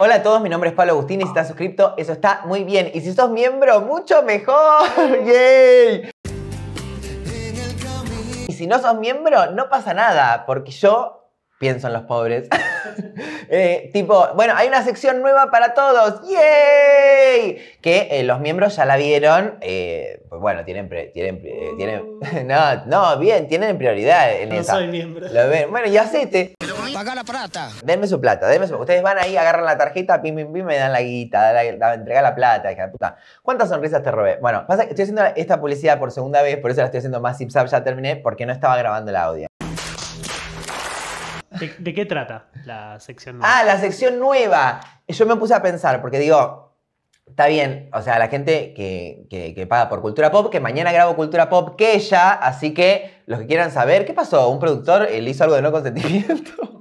Hola a todos, mi nombre es Pablo Agustín y si estás suscrito, eso está muy bien. Y si sos miembro, mucho mejor. ¡Yay! Y si no sos miembro, no pasa nada, porque yo pienso en los pobres. Eh, tipo, bueno, hay una sección nueva para todos. ¡Yay! Que eh, los miembros ya la vieron. Eh, pues bueno, tienen, tienen, no, no, bien, tienen prioridad en no soy miembro. Bueno, y aceite pagar la plata. Denme su plata, denme su Ustedes van ahí, agarran la tarjeta, pim, pim, pim, me dan la guita, da la, entrega la plata, puta. ¿Cuántas sonrisas te robé? Bueno, pasa que estoy haciendo esta publicidad por segunda vez, por eso la estoy haciendo más zip ya terminé, porque no estaba grabando el audio. ¿De, qué trata la sección nueva? Ah, la sección nueva. Yo me puse a pensar, porque digo, está bien, o sea, la gente que, paga por Cultura Pop, que mañana grabo Cultura Pop que ya así que los que quieran saber, ¿qué pasó? ¿Un productor eh, Le hizo algo de no consentimiento?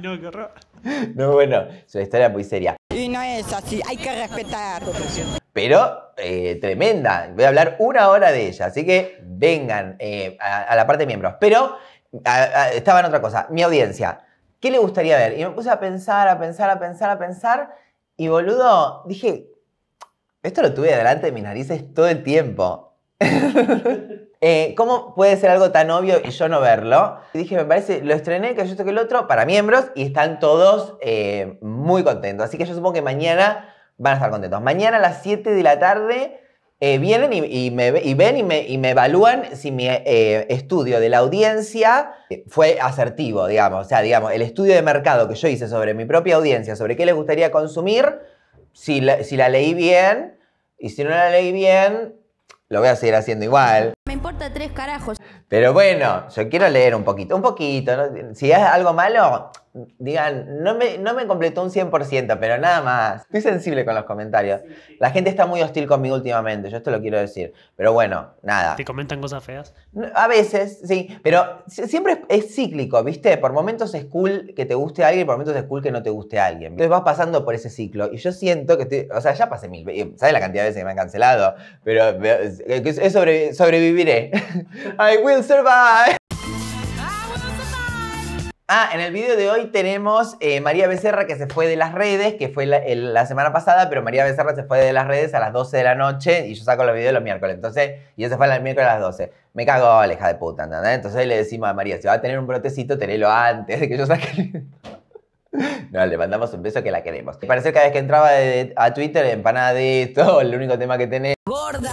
no, qué No, bueno, es historia muy seria. Y no es así, hay que respetar. Pero eh, tremenda, voy a hablar una hora de ella, así que vengan eh, a, la parte de miembros. Pero estaba en otra cosa, mi audiencia, ¿qué le gustaría ver? Y me puse a pensar, a pensar, a pensar, a pensar, y boludo, dije, esto lo tuve delante de mis narices todo el tiempo. Eh, ¿Cómo puede ser algo tan obvio y yo no verlo? dije, me parece, lo estrené, que yo que el otro, para miembros, y están todos eh, muy contentos. Así que yo supongo que mañana van a estar contentos. Mañana a las 7 de la tarde eh, vienen y, me, ven y me, evalúan si mi estudio de la audiencia fue asertivo, digamos. O sea, digamos, el estudio de mercado que yo hice sobre mi propia audiencia, sobre qué les gustaría consumir, si si la leí bien, y si no la leí bien, lo voy a seguir haciendo igual. Me importa tres carajos. Pero bueno, yo quiero leer un poquito, un poquito. Si es algo malo, digan, no me, no me completó un 100%, pero nada más. Estoy sensible con los comentarios. La gente está muy hostil conmigo últimamente, yo esto lo quiero decir. Pero bueno, nada. ¿Te comentan cosas feas? A veces, sí, pero siempre es, cíclico, ¿viste? Por momentos es cool que te guste alguien, por momentos es cool que no te guste alguien. Entonces vas pasando por ese ciclo y yo siento que estoy, o sea, ya pasé mil, ¿sabes la cantidad de veces que me han cancelado? Pero, sobreviviré. I will survive. Ah, en el video de hoy tenemos eh, María Becerra que se fue de las redes, que fue la, semana pasada, pero María Becerra se fue de las redes a las 12 de la noche y yo saco los videos los miércoles. Entonces, y ella se fue el miércoles a las 12. Me cago, aleja de puta, ¿entendés? Entonces le decimos a María, si va a tener un brotecito, tenelo antes de que yo saque el No, le mandamos un beso que la queremos. Parece que cada vez que entraba a Twitter, empanada de esto, el único tema que tenés. Gorda.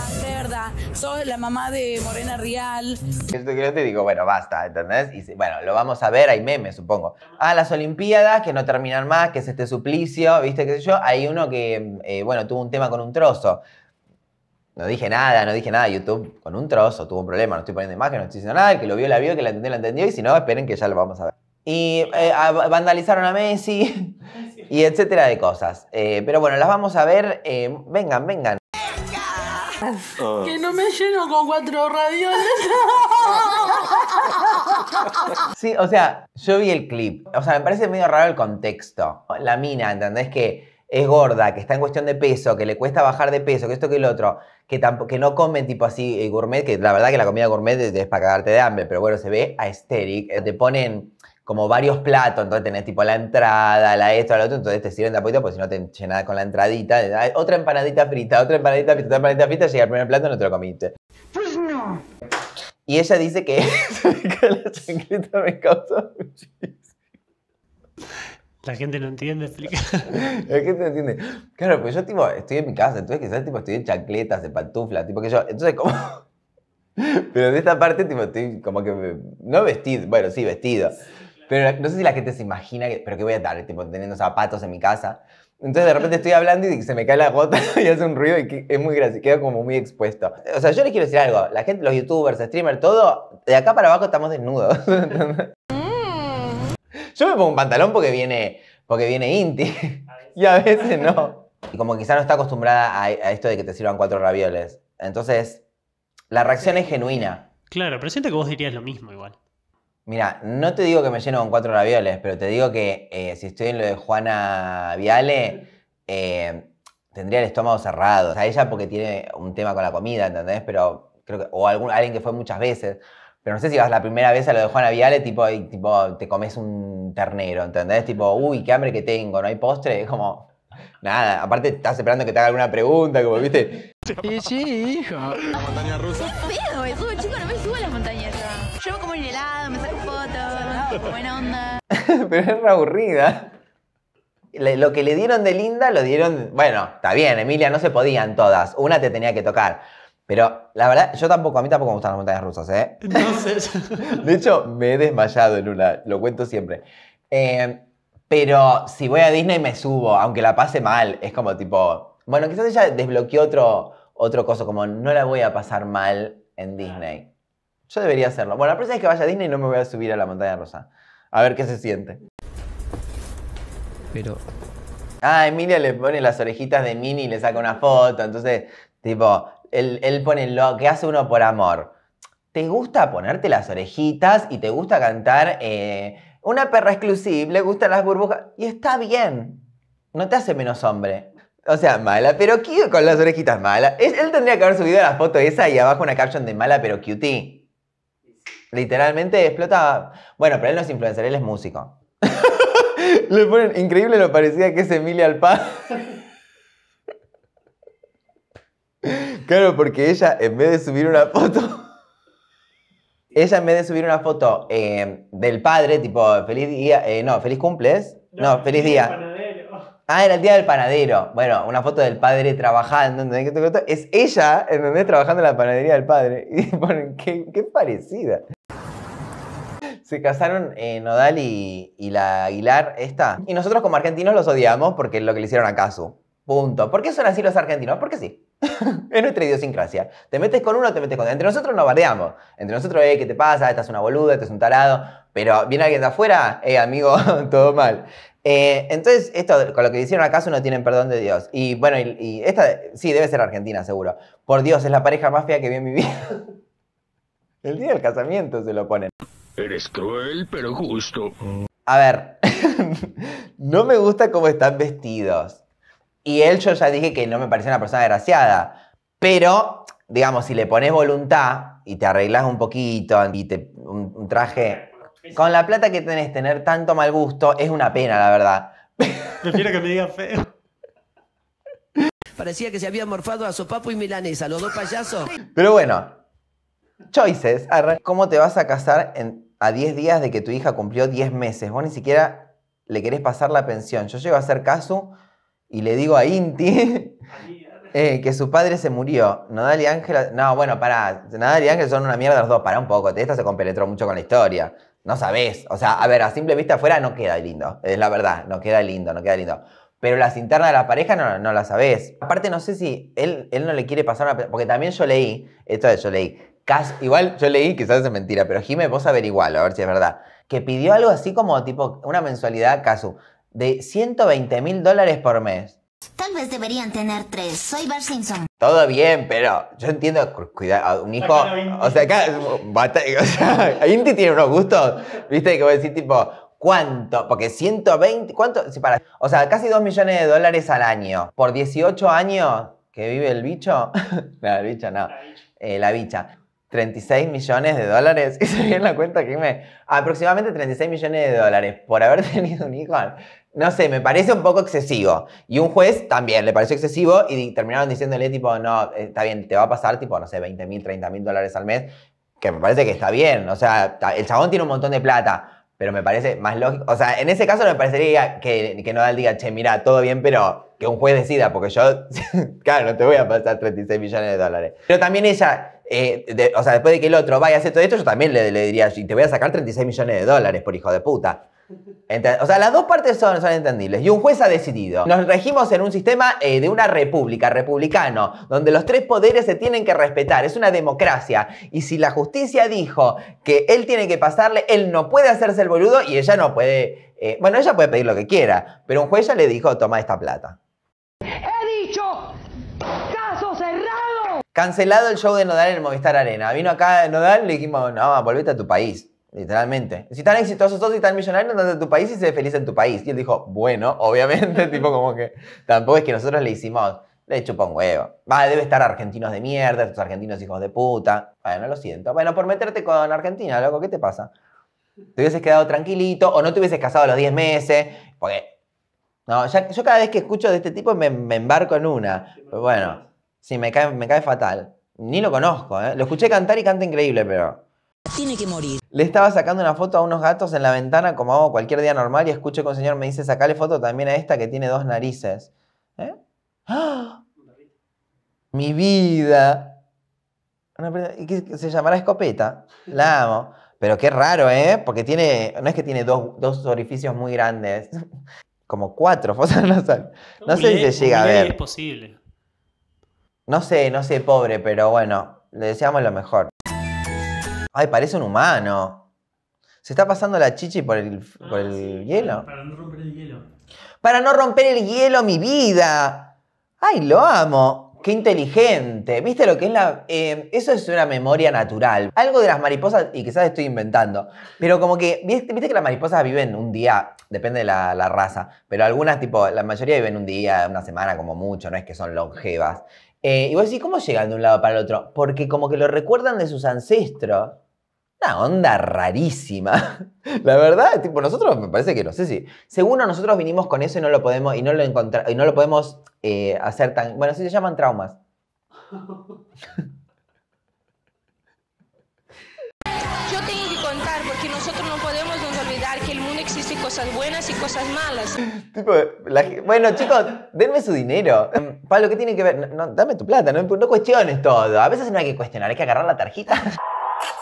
Soy la mamá de Morena Rial. Yo te digo, bueno, basta, ¿entendés? Y bueno, lo vamos a ver, hay memes, supongo. Ah, las Olimpiadas, que no terminan más, que es este suplicio, ¿viste? ¿Qué sé yo? Hay uno que, eh, bueno, tuvo un tema con un trozo. No dije nada, no dije nada. YouTube con un trozo tuvo un problema, no estoy poniendo imagen, no estoy diciendo nada. El que lo vio, la vio, que la entendió, la entendió. Y si no, esperen que ya lo vamos a ver. Y eh, vandalizaron a Messi y etcétera de cosas. Eh, pero bueno, las vamos a ver. vengan, vengan. Ah. Que no me lleno con cuatro radiones sí, o sea, yo vi el clip. O sea, me parece medio raro el contexto. La mina, ¿entendés? Que es gorda, que está en cuestión de peso, que le cuesta bajar de peso, que esto que el otro, que, que no comen tipo así eh, gourmet, que la verdad que la comida gourmet es para cagarte de hambre, pero bueno, se ve a estéril Te ponen como varios platos, entonces tenés tipo la entrada, la esto, la otro, entonces te sirven de apoyo porque si no te llenas con la entradita, otra empanadita frita, otra empanadita frita, otra empanadita frita, llega al primer plato y no te lo comiste. Pues no. Y ella dice que la chancleta me causa La gente no entiende, explica. La gente no entiende. Claro, pues yo tipo, estoy en mi casa, entonces quizás tipo, estoy en chancletas, de pantuflas, tipo que yo. Entonces, como. Pero de esta parte, tipo, estoy como que. No vestido, bueno, sí, vestido. Pero no sé si la gente se imagina, pero ¿qué voy a estar? Tipo, teniendo zapatos en mi casa. Entonces de repente estoy hablando y se me cae la gota y hace un ruido y es muy gracioso, queda como muy expuesto. O sea, yo les quiero decir algo, la gente, los youtubers, streamers, todo, de acá para abajo estamos desnudos. Mm. yo me pongo un pantalón porque viene, porque viene inti y a veces no. Y como quizá no está acostumbrada a, a esto de que te sirvan cuatro ravioles. Entonces, la reacción es genuina. Claro, pero siento que vos dirías lo mismo igual. Mira, no te digo que me lleno con cuatro ravioles, pero te digo que eh, si estoy en lo de Juana Viale, eh, tendría el estómago cerrado. O sea, ella porque tiene un tema con la comida, ¿entendés? Pero creo que, o alguien que fue muchas veces. Pero no sé si vas la primera vez a lo de Juana Viale, tipo, y, tipo te comes un ternero, ¿entendés? Tipo, uy, qué hambre que tengo, ¿no hay postre? Es como, nada, aparte estás esperando que te haga alguna pregunta, como, ¿viste? Sí, sí, hijo. La montaña rusa. ¿Qué pedo, chico, no me subo a la montaña. Yo como un helado, me Pero es aburrida. lo que le dieron de linda, lo dieron. Bueno, está bien, Emilia, no se podían todas. Una te tenía que tocar. Pero la verdad, yo tampoco, a mí tampoco me gustan las montañas rusas, ¿eh? sé De hecho, me he desmayado en una, lo cuento siempre. Eh, pero si voy a Disney me subo, aunque la pase mal, es como tipo, bueno, quizás ella desbloqueó otro, otro coso, como no la voy a pasar mal en Disney. Yo debería hacerlo. Bueno, la próxima vez que vaya a Disney no me voy a subir a la montaña rosa. A ver qué se siente. Pero. Ah, Emilia le pone las orejitas de Minnie y le saca una foto. Entonces, tipo, él, él pone lo que hace uno por amor. ¿Te gusta ponerte las orejitas y te gusta cantar eh, una perra exclusiva? Le gustan las burbujas. Y está bien. No te hace menos hombre. O sea, mala pero cute con las orejitas malas. Él tendría que haber subido la foto esa y abajo una caption de mala pero cutie. Literalmente explota. Bueno, pero él no es influencer, él es músico. Le ponen increíble lo parecida que es Emilia Padre. claro, porque ella, en vez de subir una foto. Ella en vez de subir una foto eh, del padre, tipo, feliz día, eh, no, feliz cumples, no, feliz día. Ah, era el día del panadero. Bueno, una foto del padre trabajando, ¿entendés? Es ella, en ¿entendés? Trabajando en la panadería del padre. Y ponen, qué parecida. Se casaron Nodal y, la Aguilar, esta. Y nosotros como argentinos los odiamos porque es lo que le hicieron a Casu. Punto. ¿Por qué son así los argentinos? Porque sí. es nuestra idiosincrasia. Te metes con uno, te metes con otro. Entre nosotros no bardeamos. Entre nosotros, eh, ¿qué te pasa? Estás una boluda, estás un tarado. Pero viene alguien de afuera, eh, amigo, todo mal. Eh, entonces, esto, con lo que le hicieron acaso no tienen perdón de Dios. Y bueno, y, esta, sí, debe ser argentina, seguro. Por Dios, es la pareja más fea que vi en mi vida. El día del casamiento se lo ponen. Eres cruel, pero justo. A ver, no me gusta cómo están vestidos. Y él yo ya dije que no me parecía una persona desgraciada. Pero, digamos, si le pones voluntad y te arreglas un poquito y te, un, traje... Con la plata que tenés, tener tanto mal gusto es una pena, la verdad. Prefiero que me diga feo. Parecía que se había morfado a Sopapo y Milanesa, los dos payasos. Pero bueno, choices. ¿Cómo te vas a casar en a 10 días de que tu hija cumplió 10 meses. Vos ni siquiera le querés pasar la pensión. Yo llego a hacer caso y le digo a Inti eh, que su padre se murió. Nadal y Ángela. No, bueno, para Nadal y Ángel son una mierda los dos. Para un poco. Esto se compenetró mucho con la historia. No sabés. O sea, a ver, a simple vista afuera no queda lindo. Es la verdad. No queda lindo, no queda lindo. Pero las internas de la pareja no, no las sabés. Aparte, no sé si él, él no le quiere pasar una. Porque también yo leí, esto es. yo leí, igual yo leí, quizás es mentira, pero Jimé, vos averigualo, a ver si es verdad. Que pidió algo así como tipo una mensualidad, Casu, de 120 mil dólares por mes. Tal vez deberían tener tres. Soy Bar Simpson. Todo bien, pero yo entiendo, cuidado, un hijo. O sea, acá. O sea, Inti tiene unos gustos, viste, que voy a decir tipo, ¿cuánto? Porque 120, ¿cuánto? o sea, casi 2 millones de dólares al año. Por 18 años que vive el bicho. la bicha, no. la bicha. Eh, 36 millones de dólares. Hice en la cuenta que me... Aproximadamente 36 millones de dólares por haber tenido un hijo. No sé, me parece un poco excesivo. Y un juez también le pareció excesivo y terminaron diciéndole tipo, no, está bien, te va a pasar tipo, no sé, 20 mil, 30 mil dólares al mes. Que me parece que está bien. O sea, el chabón tiene un montón de plata. Pero me parece más lógico. O sea, en ese caso me parecería que, que Nodal diga, che, mira, todo bien, pero que un juez decida, porque yo, claro, no te voy a pasar 36 millones de dólares. Pero también ella eh, o sea, después de que el otro vaya a hacer todo esto, yo también le, diría, y te voy a sacar 36 millones de dólares por hijo de puta. o sea, las dos partes son, son, entendibles. Y un juez ha decidido. Nos regimos en un sistema eh, de una república, republicano, donde los tres poderes se tienen que respetar. Es una democracia. Y si la justicia dijo que él tiene que pasarle, él no puede hacerse el boludo y ella no puede... Eh, bueno, ella puede pedir lo que quiera, pero un juez ya le dijo, toma esta plata. Cancelado el show de Nodal en Movistar Arena. Vino acá Nodal y le dijimos, no, volvete a tu país. Literalmente. Si tan exitosos sos y si tan millonarios, andate a tu país y sé feliz en tu país. Y él dijo, bueno, obviamente, tipo como que tampoco es que nosotros le hicimos, le chupa un huevo. Va, debe estar argentinos de mierda, estos argentinos hijos de puta. Bueno, lo siento. Bueno, por meterte con Argentina, loco, ¿qué te pasa? Te hubieses quedado tranquilito o no te hubieses casado a los 10 meses. Porque, no, yo cada vez que escucho de este tipo me, me embarco en una. Pero bueno. Sí, me cae, fatal. Ni lo conozco, ¿eh? Lo escuché cantar y canta increíble, pero... Tiene que morir. Le estaba sacando una foto a unos gatos en la ventana como hago cualquier día normal y escuché que un señor me dice, sacale foto también a esta que tiene dos narices. ¿eh? ¡Ah! Mi vida. se llamará escopeta. La amo. Pero qué raro, ¿eh? Porque tiene, no es que tiene dos, orificios muy grandes, como cuatro No, no sé si se llega a ver. Es posible. No sé, no sé, pobre, pero bueno, le deseamos lo mejor. Ay, parece un humano. ¿Se está pasando la chichi por el, ah, hielo? Para no romper el hielo. Para no romper el hielo, mi vida. Ay, lo amo. Qué inteligente. ¿Viste lo que es la... Em, eso es una memoria natural. Algo de las mariposas, y quizás estoy inventando, pero como que, ¿viste, viste que las mariposas viven un día? Depende de la, la raza, pero algunas, tipo, la mayoría viven un día, una semana como mucho, no es que son longevas. Eh, y vos decís, ¿cómo llegan de un lado para el otro? Porque como que lo recuerdan de sus ancestros. Una onda rarísima. La verdad, tipo, nosotros me parece que no sé si. Según nosotros vinimos con eso y no lo podemos, y no lo encontrar, y no lo podemos eh, hacer tan. Bueno, así se llaman traumas. Yo porque nosotros no podemos nos olvidar que el mundo existe cosas buenas y cosas malas. bueno, chicos, denme su dinero. Em, Pablo, ¿qué tiene que ver? dame tu plata, no, cuestiones todo. A veces no hay que cuestionar, hay que agarrar la tarjeta.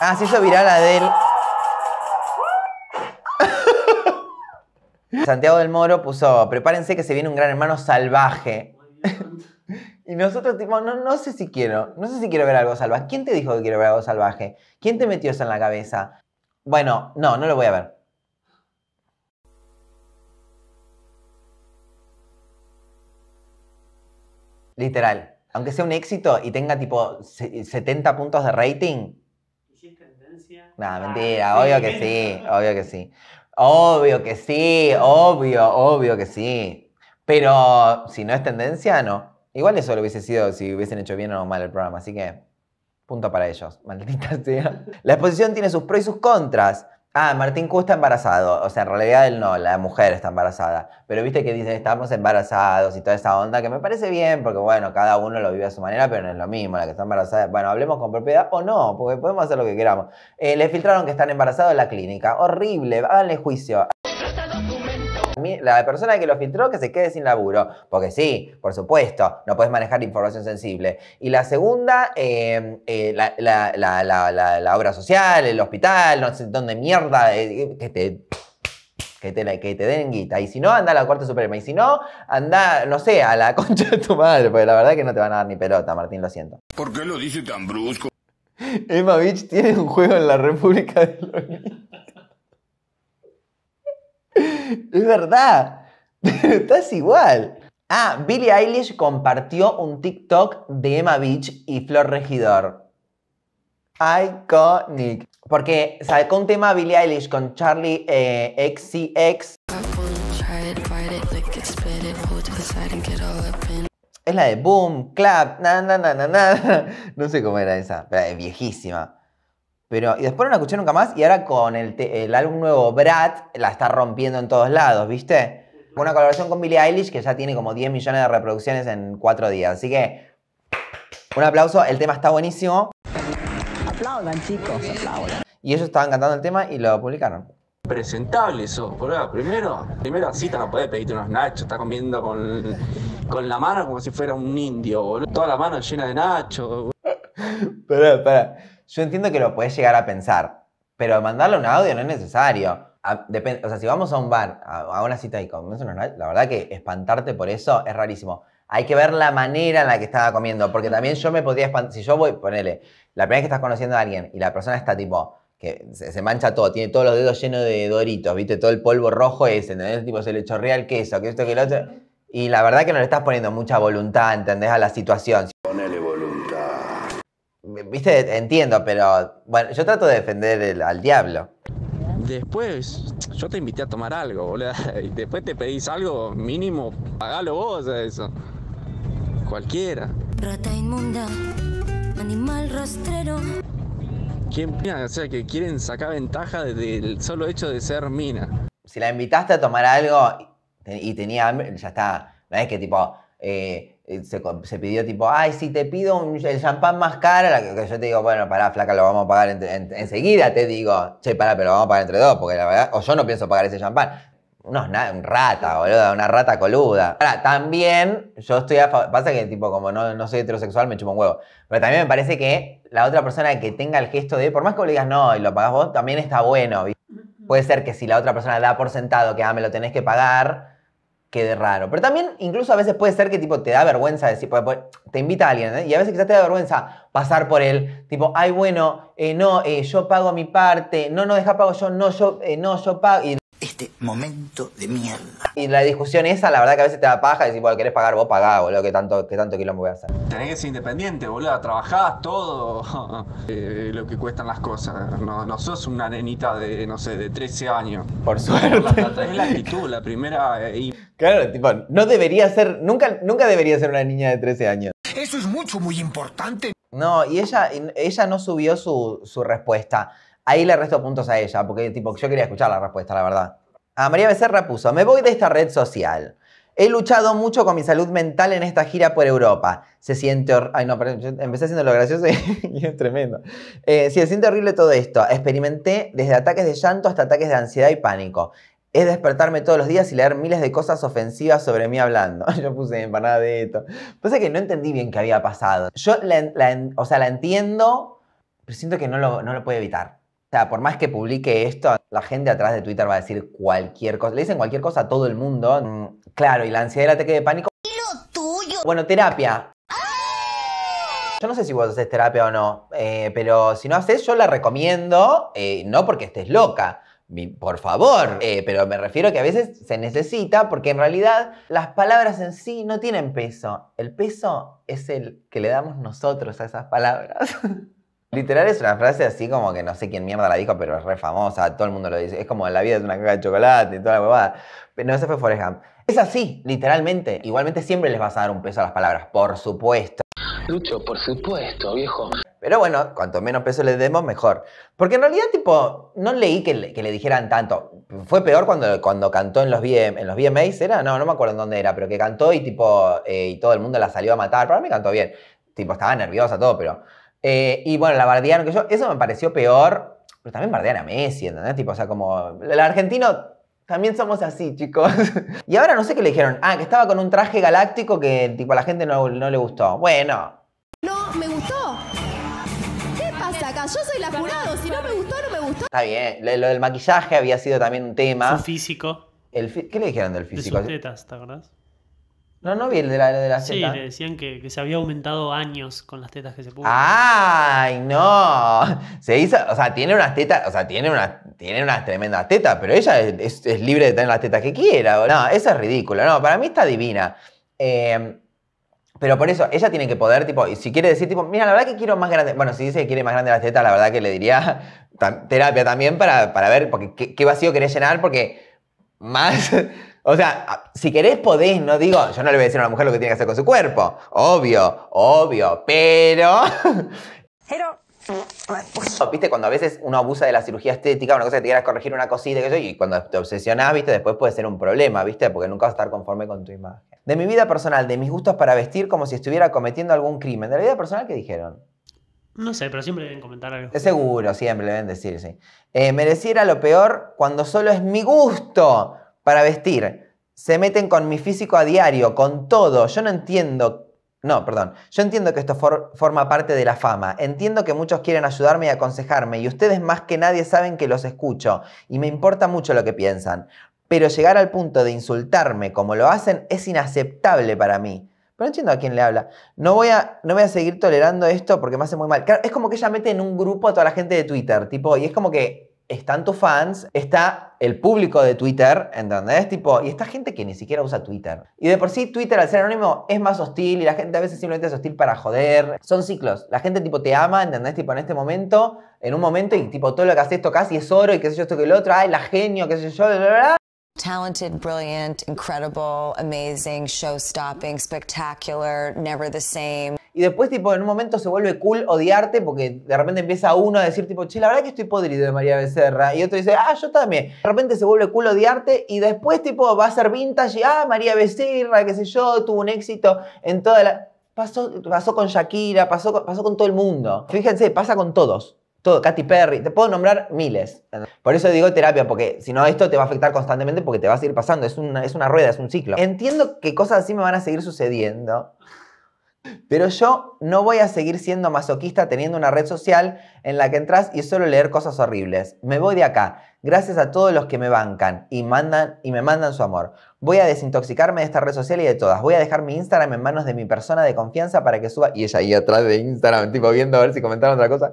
Ah, se hizo viral Adel. Santiago del Moro puso, prepárense que se viene un gran hermano salvaje. Y nosotros, tipo, no, no sé si quiero, no sé si quiero ver algo salvaje. ¿Quién te dijo que quiero ver algo salvaje? ¿Quién te metió eso en la cabeza? Bueno, no, no lo voy a ver. Literal. Aunque sea un éxito y tenga tipo 70 puntos de rating. es tendencia? No, ah, mentira, obvio que sí, obvio que sí. Obvio que sí, obvio, obvio que sí. Pero si no es tendencia, no. Igual eso lo hubiese sido si hubiesen hecho bien o mal el programa, así que Punto para ellos, maldita sea. La exposición tiene sus pros y sus contras. Ah, Martín Q está embarazado. O sea, en realidad él no, la mujer está embarazada. Pero viste que dicen estamos embarazados y toda esa onda, que me parece bien, porque bueno, cada uno lo vive a su manera, pero no es lo mismo. La que está embarazada, bueno, hablemos con propiedad o no, porque podemos hacer lo que queramos. Eh, le filtraron que están embarazados en la clínica. Horrible, háganle juicio la persona que lo filtró que se quede sin laburo. Porque sí, por supuesto, no puedes manejar información sensible. Y la segunda, eh, eh, la, obra social, el hospital, no sé dónde mierda, eh, que te... Que que te, den guita. Y si no, anda a la Corte Suprema. Y si no, anda, no sé, a la concha de tu madre. Porque la verdad que no te van a dar ni pelota, Martín, lo siento. ¿Por qué lo dice tan brusco? Emma Beach tiene un juego en la República de los es verdad. estás igual. Ah, Billie Eilish compartió un TikTok de Emma Beach y Flor Regidor. Iconic. Porque sacó un tema Billie Eilish con Charlie XCX. Eh, es la de Boom, Clap, na, na, na, na, No sé cómo era esa, pero es viejísima y después no la escuché nunca más y ahora con el, álbum nuevo Brat la está rompiendo en todos lados, ¿viste? Una colaboración con Billie Eilish que ya tiene como 10 millones de reproducciones en 4 días. Así que un aplauso, el tema está buenísimo. Aplaudan chicos, aplaudan. Y ellos estaban cantando el tema y lo publicaron. Presentable eso, boludo. Primero, primero cita no podés pedirte unos nachos, está comiendo con, la mano como si fuera un indio, boludo. Toda la mano llena de nachos. espera espera yo entiendo que lo puedes llegar a pensar, pero mandarle un audio no es necesario. o sea, si vamos a un bar, a, una cita y comemos una la verdad que espantarte por eso es rarísimo. Hay que ver la manera en la que estaba comiendo, porque también yo me podría espantar. Si yo voy, ponele, la primera vez que estás conociendo a alguien y la persona está tipo, que se, mancha todo, tiene todos los dedos llenos de doritos, viste, todo el polvo rojo ese, ¿entendés? Tipo, se le chorrea el queso, que esto, que lo otro. Y la verdad que no le estás poniendo mucha voluntad, ¿entendés? A la situación. Viste, entiendo, pero bueno, yo trato de defender al diablo. Después, yo te invité a tomar algo, boludo. Y después te pedís algo mínimo, pagalo vos a eso. Cualquiera. Rata inmunda, animal rastrero. ¿Quién O sea, que quieren sacar ventaja desde el solo hecho de ser mina. Si la invitaste a tomar algo y tenía hambre, ya está. No es que tipo, eh, eh, se, pidió tipo, ay, si te pido el champán más caro, que yo te digo, bueno, pará, flaca, lo vamos a pagar enseguida, te digo, che, pará, pero lo vamos a pagar entre dos, porque la verdad, o yo no pienso pagar ese champán. No es nada un rata, boludo, una rata coluda. Ahora, también, yo estoy a favor, pasa que tipo, como no, soy heterosexual, me chupo un huevo. Pero también me parece que la otra persona que tenga el gesto de, por más que lo digas no y lo pagas vos, también está bueno. Puede ser que si la otra persona da por sentado que, ah, me lo tenés que pagar, quede raro. Pero también incluso a veces puede ser que tipo te da vergüenza decir, pues, pues, te invita a alguien, ¿eh? y a veces quizás te da vergüenza pasar por él, tipo, ay bueno, eh, no, eh, yo pago mi parte, no, no, deja pago yo, no, yo, eh, no, yo pago este momento de mierda. Y la discusión esa, la verdad que a veces te da paja y si bueno, querés pagar, vos pagá, boludo, que tanto, que tanto voy a hacer. Tenés que ser independiente, boludo, trabajás todo eh, eh, lo que cuestan las cosas. No, no, sos una nenita de, no sé, de 13 años. Por suerte. La, es la actitud, la primera... Eh, y... Claro, tipo, no debería ser, nunca, nunca debería ser una niña de 13 años. Eso es mucho, muy importante. No, y ella, ella no subió su, su respuesta ahí le resto puntos a ella, porque tipo, yo quería escuchar la respuesta, la verdad. A María Becerra puso, me voy de esta red social. He luchado mucho con mi salud mental en esta gira por Europa. Se siente... Ay, no, empecé haciendo lo gracioso y es tremendo. Eh, se siente horrible todo esto. Experimenté desde ataques de llanto hasta ataques de ansiedad y pánico. Es despertarme todos los días y leer miles de cosas ofensivas sobre mí hablando. Yo puse empanada de esto. Pasa que no entendí bien qué había pasado. Yo la, o sea, la entiendo, pero siento que no lo, no lo puedo evitar. O sea, por más que publique esto, la gente atrás de Twitter va a decir cualquier cosa. Le dicen cualquier cosa a todo el mundo. Mm, claro, y la ansiedad y el ataque de pánico. ¿Y lo tuyo? Bueno, terapia. Yo no sé si vos haces terapia o no, eh, pero si no haces, yo la recomiendo, eh, no porque estés loca, por favor, eh, pero me refiero que a veces se necesita porque en realidad las palabras en sí no tienen peso. El peso es el que le damos nosotros a esas palabras. Literal es una frase así como que no sé quién mierda la dijo, pero es re famosa, todo el mundo lo dice. Es como la vida es una caja de chocolate y toda la huevada. Pero no, esa fue Forrest Gump. Es así, literalmente. Igualmente siempre les vas a dar un peso a las palabras, por supuesto. Lucho, por supuesto, viejo. Pero bueno, cuanto menos peso le demos, mejor. Porque en realidad, tipo, no leí que le, dijeran tanto. Fue peor cuando, cuando cantó en los, bien en los VMAs, ¿era? No, no me acuerdo en dónde era, pero que cantó y tipo, eh, y todo el mundo la salió a matar. Para mí cantó bien. Tipo, estaba nerviosa, todo, pero... Eh, y bueno, la bardearon, que yo, eso me pareció peor, pero también bardean a Messi, ¿entendés? Tipo, o sea, como el argentino también somos así, chicos. y ahora no sé qué le dijeron. Ah, que estaba con un traje galáctico que tipo a la gente no, le gustó. Bueno. No, me gustó. ¿Qué pasa acá? Yo soy la jurado. Si no me gustó, no me gustó. Está bien. Lo del maquillaje había sido también un tema. Su físico. ¿Qué le dijeron del físico? De sus tetas, ¿te acordás? No, no vi el de la, de Sí, le decían que, se había aumentado años con las tetas que se puso. ¡Ay, no! Se hizo, o sea, tiene unas tetas, o sea, tiene unas, tiene tremendas tetas, pero ella es, libre de tener las tetas que quiera. No, eso es ridículo. No, para mí está divina. Eh, pero por eso, ella tiene que poder, tipo, y si quiere decir, tipo, mira, la verdad que quiero más grande. Bueno, si dice que quiere más grande las tetas, la verdad que le diría terapia también para, ver porque, qué, qué vacío querés llenar, porque más, O sea, si querés podés, no digo, yo no le voy a decir a una mujer lo que tiene que hacer con su cuerpo. Obvio, obvio, pero... Pero... Viste, cuando a veces uno abusa de la cirugía estética, una cosa que te quieras corregir una cosita, yo, y cuando te obsesionás, viste, después puede ser un problema, viste, porque nunca vas a estar conforme con tu imagen. De mi vida personal, de mis gustos para vestir como si estuviera cometiendo algún crimen. De la vida personal, ¿qué dijeron? No sé, pero siempre deben comentar algo. Seguro, siempre deben decir, sí. Eh, mereciera lo peor cuando solo es mi gusto para vestir. Se meten con mi físico a diario, con todo. Yo no entiendo no, perdón. Yo entiendo que esto forma parte de la fama. Entiendo que muchos quieren ayudarme y aconsejarme y ustedes más que nadie saben que los escucho y me importa mucho lo que piensan. Pero llegar al punto de insultarme como lo hacen es inaceptable para mí. Pero no entiendo a quién le habla. No voy a, no voy a seguir tolerando esto porque me hace muy mal. Claro, es como que ella mete en un grupo a toda la gente de Twitter, tipo, y es como que están tus fans, está el público de Twitter, ¿entendés? Tipo, y está gente que ni siquiera usa Twitter. Y de por sí Twitter al ser anónimo es más hostil y la gente a veces simplemente es hostil para joder. Son ciclos. La gente tipo te ama, ¿entendés? Tipo en este momento, en un momento y tipo todo lo que haces tocas casi es oro y qué sé yo, esto que el otro, ay, la genio, qué sé yo, bla, bla, bla. Talented, brilliant, incredible, amazing, show-stopping, spectacular, never the same. Y después, tipo, en un momento se vuelve cool odiarte porque de repente empieza uno a decir, tipo, che, la verdad que estoy podrido de María Becerra. Y otro dice, ah, yo también. De repente se vuelve cool odiarte y después, tipo, va a ser vintage y, ah, María Becerra, qué sé yo, tuvo un éxito en toda la... Pasó, pasó con Shakira, pasó, pasó con todo el mundo. Fíjense, pasa con todos todo, Katy Perry, te puedo nombrar miles. Por eso digo terapia, porque si no, esto te va a afectar constantemente porque te va a seguir pasando. Es una, es una rueda, es un ciclo. Entiendo que cosas así me van a seguir sucediendo. Pero yo no voy a seguir siendo masoquista teniendo una red social en la que entras y solo leer cosas horribles. Me voy de acá, gracias a todos los que me bancan y, mandan, y me mandan su amor. Voy a desintoxicarme de esta red social y de todas. Voy a dejar mi Instagram en manos de mi persona de confianza para que suba. Y ella ahí atrás de Instagram, tipo viendo a ver si comentaron otra cosa.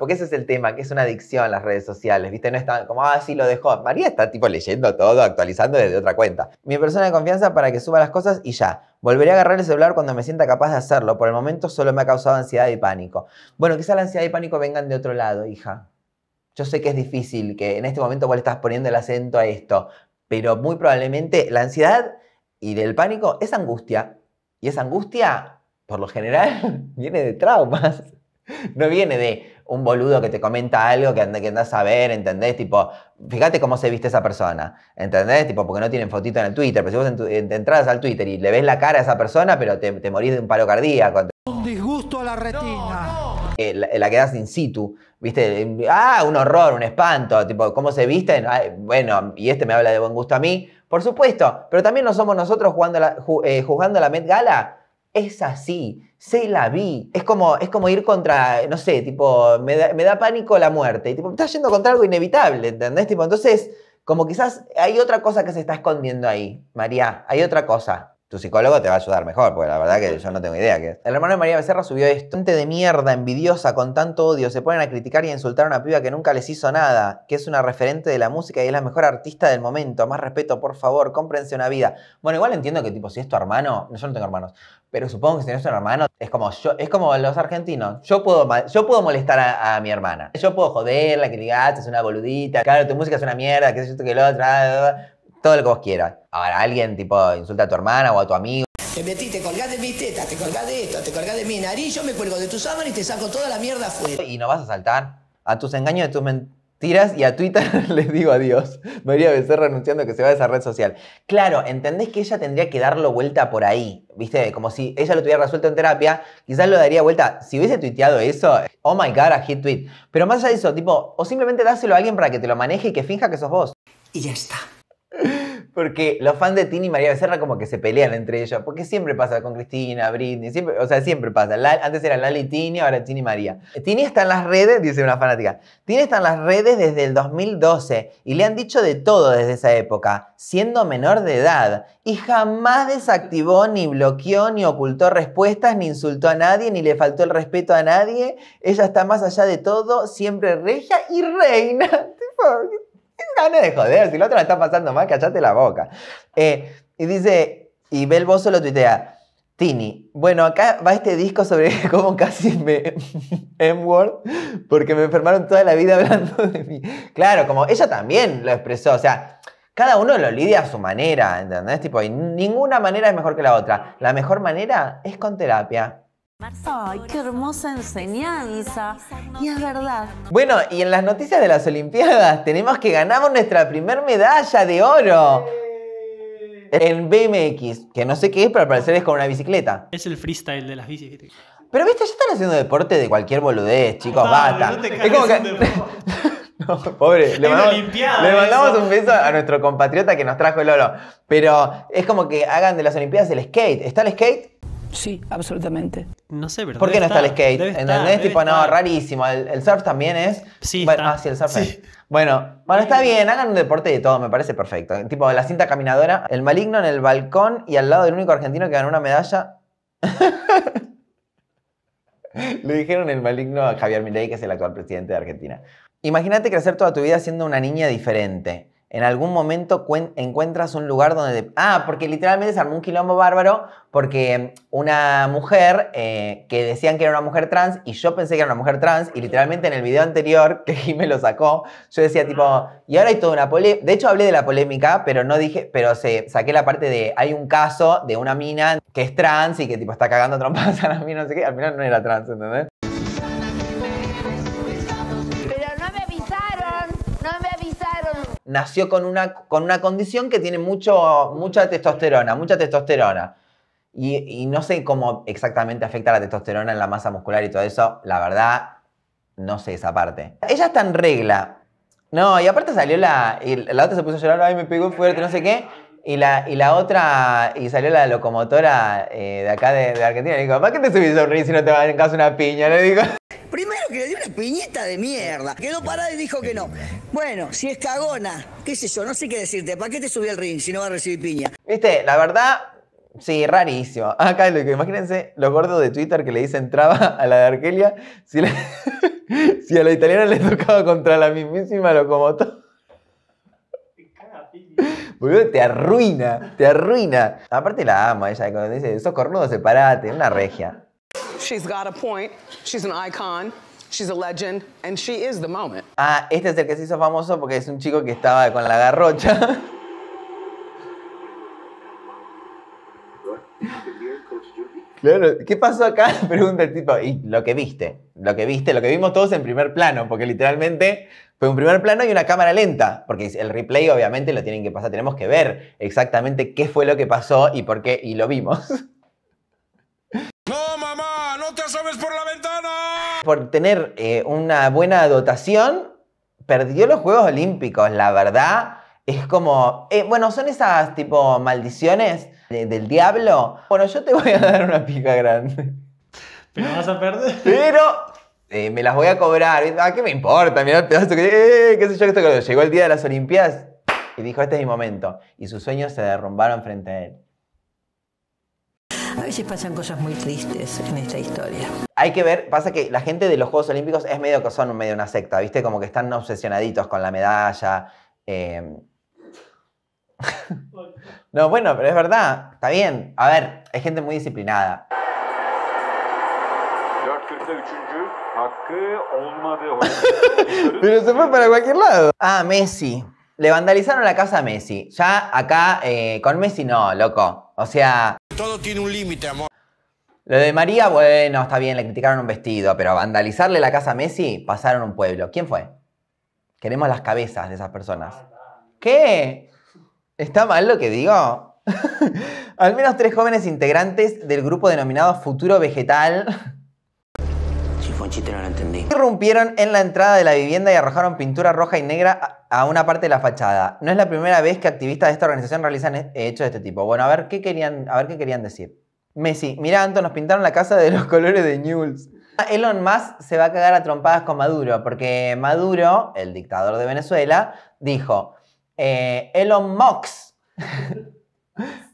Porque ese es el tema, que es una adicción las redes sociales, ¿viste? No es como, ah, sí, lo dejó. María está tipo leyendo todo, actualizando desde otra cuenta. Mi persona de confianza para que suba las cosas y ya. Volveré a agarrar el celular cuando me sienta capaz de hacerlo. Por el momento solo me ha causado ansiedad y pánico. Bueno, quizá la ansiedad y pánico vengan de otro lado, hija. Yo sé que es difícil, que en este momento vos le estás poniendo el acento a esto, pero muy probablemente la ansiedad y del pánico es angustia. Y esa angustia, por lo general, viene de traumas. No viene de un boludo que te comenta algo que, andas a ver, ¿entendés? Tipo, fíjate cómo se viste esa persona, ¿entendés? Tipo, porque no tienen fotito en el Twitter, pero si vos en al Twitter y le ves la cara a esa persona, pero te, morís de un paro cardíaco. Un disgusto a la retina. Eh, la, quedas in situ, ¿viste? Ah, un horror, un espanto, tipo, ¿cómo se viste? bueno, y este me habla de buen gusto a mí, por supuesto, pero también no somos nosotros jugando la, jugando eh, la Met Gala. Es así se la vi. Es como, es como ir contra, no sé, tipo, me da, me da pánico la muerte. Y, tipo, estás yendo contra algo inevitable, ¿entendés? Tipo, entonces, como quizás hay otra cosa que se está escondiendo ahí, María, hay otra cosa. Tu psicólogo te va a ayudar mejor, porque la verdad que yo no tengo idea que El hermano de María Becerra subió esto. Gente de mierda, envidiosa, con tanto odio, se ponen a criticar y a insultar a una piba que nunca les hizo nada, que es una referente de la música y es la mejor artista del momento. Más respeto, por favor, cómprense una vida. Bueno, igual entiendo que, tipo, si es tu hermano, yo no tengo hermanos, pero supongo que si tenés un hermano, es como yo, es como los argentinos. Yo puedo, yo puedo molestar a, mi hermana. Yo puedo joderla, que digas, ah, es una boludita, claro, tu música es una mierda, que es esto, que lo otro, ah, todo lo que vos quieras. Ahora, alguien tipo insulta a tu hermana o a tu amigo. Te metí, te colgás de mis tetas, te colgás de esto, te colgás de mi nariz, yo me cuelgo de tus sábana y te saco toda la mierda afuera. Y no vas a saltar a tus engaños, de tus mentiras tiras y a Twitter les digo adiós. María Becerra a que se va a esa red social. Claro, entendés que ella tendría que darlo vuelta por ahí, ¿viste? Como si ella lo tuviera resuelto en terapia, quizás lo daría vuelta. Si hubiese tuiteado eso, oh my god, a hit tweet. Pero más allá de eso, tipo, o simplemente dáselo a alguien para que te lo maneje y que finja que sos vos. Y ya está. Porque los fans de Tini y María Becerra como que se pelean entre ellos. Porque siempre pasa con Cristina, Britney, siempre, o sea, siempre pasa. antes era Lali Tini, ahora Tini y María. Tini está en las redes, dice una fanática. Tini está en las redes desde el 2012 y le han dicho de todo desde esa época, siendo menor de edad. Y jamás desactivó, ni bloqueó, ni ocultó respuestas, ni insultó a nadie, ni le faltó el respeto a nadie. Ella está más allá de todo, siempre regia y reina. ganas de joder, si el otro la está pasando mal, cachate la boca. Eh, y dice, y Belbo Bozo lo tuitea, Tini, bueno, acá va este disco sobre cómo casi me M-Word, porque me enfermaron toda la vida hablando de mí. Claro, como ella también lo expresó, o sea, cada uno lo lidia a su manera, ¿entendés? Tipo, y ninguna manera es mejor que la otra. La mejor manera es con terapia. Ay, qué hermosa enseñanza. Y es verdad. Bueno, y en las noticias de las Olimpiadas tenemos que ganamos nuestra primer medalla de oro. En BMX, que no sé qué es, pero al parecer es como una bicicleta. Es el freestyle de las bicis. Pero viste, ya están haciendo deporte de cualquier boludez, chicos, basta. No es como que... pobre, le mandamos un beso a nuestro compatriota que nos trajo el oro. Pero es como que hagan de las Olimpiadas el skate. ¿Está el skate? Sí, absolutamente. No sé, ¿verdad? ¿Por qué no está, el skate? ¿Entendés? tipo, no, rarísimo. El, surf también es. Sí. Bueno, está. ah, sí, el surf Bueno, está bien, hagan un deporte de todo, me parece perfecto. Tipo, la cinta caminadora, el maligno en el balcón y al lado del único argentino que ganó una medalla. Le dijeron el maligno a Javier Milei, que es el actual presidente de Argentina. Imagínate crecer toda tu vida siendo una niña diferente en algún momento encuentras un lugar donde... Ah, porque literalmente se armó un quilombo bárbaro porque una mujer eh, que decían que era una mujer trans y yo pensé que era una mujer trans y literalmente en el video anterior que me lo sacó, yo decía tipo, y ahora hay toda una polémica... De hecho hablé de la polémica, pero no dije, pero se, saqué la parte de, hay un caso de una mina que es trans y que tipo está cagando trompadas a la mina, no sé qué, al final no era trans, ¿entendés? nació con una, condición que tiene mucha testosterona, mucha testosterona. Y, no sé cómo exactamente afecta la testosterona en la masa muscular y todo eso, la verdad, no sé esa parte. Ella está en regla. No, y aparte salió la. la otra se puso a llorar, y me pegó fuerte, no sé qué. Y la, otra, y salió la locomotora eh, de acá de, Argentina, le dijo, ¿para qué te subís a ring si no te vas en casa una piña? Le digo. Primero que le di una piñeta de mierda. Quedó parada y dijo que no. Bueno, si es cagona, qué sé yo, no sé qué decirte. ¿Para qué te subí al ring si no vas a recibir piña? Viste, la verdad, sí, rarísimo. Acá lo que imagínense, los gordos de Twitter que le dicen traba a la de Argelia, si, si a la italiana le tocaba contra la mismísima locomotora. Porque te arruina, te arruina. Aparte la ama ella, cuando dice, sos cornudo, separate, una regia. moment. Ah, este es el que se hizo famoso porque es un chico que estaba con la garrocha. Claro, ¿qué pasó acá? Pregunta el tipo, y lo que viste, lo que viste, lo que vimos todos en primer plano, porque literalmente fue un primer plano y una cámara lenta, porque el replay obviamente lo tienen que pasar, tenemos que ver exactamente qué fue lo que pasó y por qué, y lo vimos. ¡No, mamá! ¡No te asomes por la ventana! Por tener eh, una buena dotación, perdió los Juegos Olímpicos, la verdad. Es como, eh, bueno, son esas tipo maldiciones del diablo, bueno, yo te voy a dar una pica grande. Pero vas a perder. Pero eh, me las voy a cobrar. ¿A ah, qué me importa? Mirá el pedazo que. Eh, ¿Qué sé yo? llegó el día de las Olimpiadas y dijo: Este es mi momento. Y sus sueños se derrumbaron frente a él. A veces pasan cosas muy tristes en esta historia. Hay que ver, pasa que la gente de los Juegos Olímpicos es medio que son medio una secta, ¿viste? Como que están obsesionaditos con la medalla. Eh, no, bueno, pero es verdad. Está bien. A ver, hay gente muy disciplinada. pero se fue para cualquier lado. Ah, Messi. Le vandalizaron la casa a Messi. Ya acá, eh, con Messi no, loco. O sea... Todo tiene un límite, amor. Lo de María, bueno, está bien, le criticaron un vestido, pero vandalizarle la casa a Messi, pasaron un pueblo. ¿Quién fue? Queremos las cabezas de esas personas. ¿Qué? ¿Está mal lo que digo? Al menos tres jóvenes integrantes del grupo denominado Futuro Vegetal un chiste, no lo entendí. Irrumpieron en la entrada de la vivienda y arrojaron pintura roja y negra a una parte de la fachada. No es la primera vez que activistas de esta organización realizan eh, hechos de este tipo. Bueno, a ver qué querían, a ver qué querían decir. Messi, Mira, Anton, nos pintaron la casa de los colores de Newell's. Elon Musk se va a cagar a trompadas con Maduro, porque Maduro, el dictador de Venezuela, dijo, eh, Elon Musk.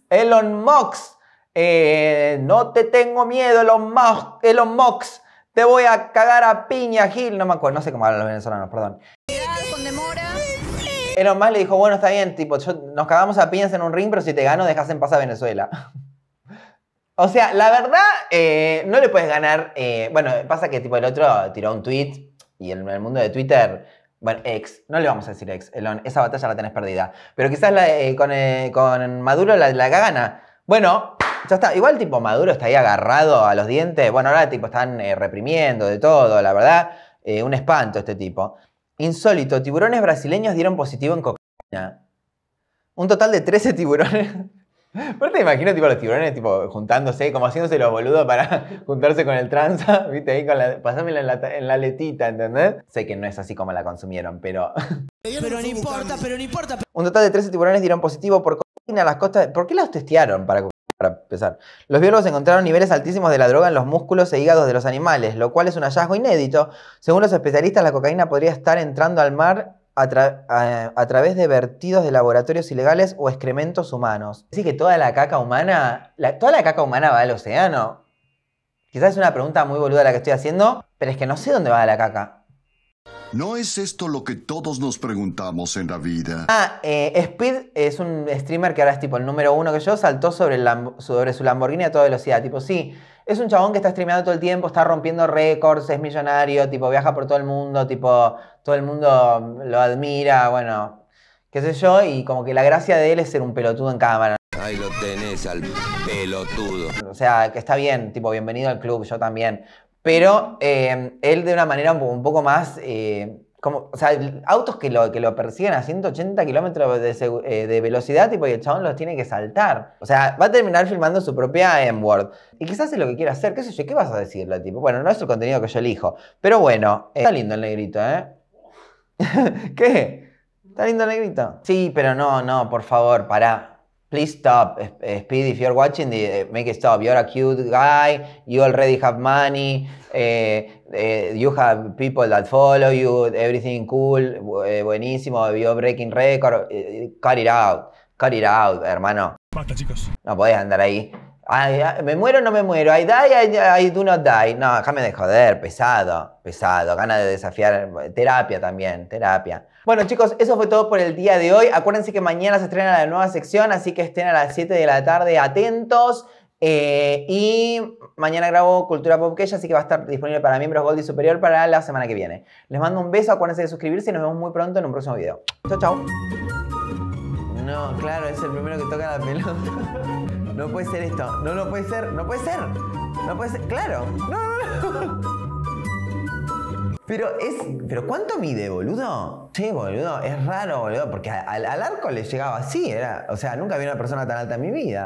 Elon Musk. Eh, no te tengo miedo, Elon Musk. Elon Te voy a cagar a piña, Gil. No me acuerdo, no sé cómo hablan los venezolanos, perdón. Elon Musk le dijo, bueno, está bien, tipo, nos cagamos a piñas en un ring, pero si te gano, dejas en paz a Venezuela. o sea, la verdad, eh, no le puedes ganar. bueno, pasa que tipo el otro tiró un tweet y en el mundo de Twitter bueno, ex, no le vamos a decir ex, Elon, esa batalla la tenés perdida. Pero quizás eh, eh, con, Maduro la, la gana. Bueno, ya está. Igual tipo Maduro está ahí agarrado a los dientes. Bueno, ahora tipo están eh, reprimiendo de todo, la verdad. un espanto este tipo. Insólito, tiburones brasileños dieron positivo en cocaína. Un total de 13 tiburones pero te imagino tipo los tiburones tipo juntándose, como haciéndose los boludos para juntarse con el tranza, viste ahí con en la, letita, ¿entendés? Sé que no es así como la consumieron, pero. Pero no importa, pero no importa. Un total de 13 tiburones dieron positivo por cocaína a las costas. ¿Por qué las testearon para para empezar. Los biólogos encontraron niveles altísimos de la droga en los músculos e hígados de los animales, lo cual es un hallazgo inédito. Según los especialistas, la cocaína podría estar entrando al mar a, través de vertidos de laboratorios ilegales o excrementos humanos. Así que toda la caca humana, toda la caca humana va al océano. Quizás es una pregunta muy boluda la que estoy haciendo, pero es que no sé dónde va la caca. ¿No es esto lo que todos nos preguntamos en la vida? Ah, eh, Speed es un streamer que ahora es tipo el número uno que yo, saltó sobre, el sobre su Lamborghini a toda velocidad. Tipo, sí, es un chabón que está streameando todo el tiempo, está rompiendo récords, es millonario, tipo, viaja por todo el mundo, tipo, todo el mundo mm, lo admira, bueno, qué sé yo, y como que la gracia de él es ser un pelotudo en cámara. Ahí lo tenés al pelotudo. O sea, que está bien, tipo, bienvenido al club, yo también pero em, él de una manera un poco, más... Eh, como, o sea, autos que lo, que lo persiguen a 180 kilómetros eh, de, velocidad tipo, y el chabón los tiene que saltar. O sea, va a terminar filmando su propia M-Word. Y quizás es lo que quiere hacer, qué sé yo, ¿qué vas a decirle? Tipo, bueno, no es el contenido que yo elijo. Pero bueno, está lindo el negrito, ¿eh? ¿Qué? Está lindo el negrito. Sí, pero no, no, por favor, para. Please stop, eh, eh, Speed, if you're watching, the, eh, make it stop. You're a cute guy, you already have money, you have people that follow you, everything cool, buenísimo, you're breaking record, cut it out, cut it out, hermano. No podés andar ahí me muero o no me muero. I die, I, I, do die. No, déjame de joder, pesado, pesado. Gana de desafiar. Terapia también, terapia. Bueno, chicos, eso fue todo por el día de hoy. Acuérdense que mañana se estrena la nueva sección, así que estén a las 7 de la tarde atentos. Eh, y mañana grabo Cultura Pop Cash, así que va a estar disponible para miembros Gold y Superior para la semana que viene. Les mando un beso, acuérdense de suscribirse y nos vemos muy pronto en un próximo video. Chao, chao. No, claro, es el primero que toca la pelota no puede ser esto, no, no puede ser, no puede ser, no puede ser, claro, no, no, no. Pero es, pero ¿cuánto mide, boludo? Sí, boludo, es raro, boludo, porque al, al arco le llegaba así, era, o sea, nunca había una persona tan alta en mi vida.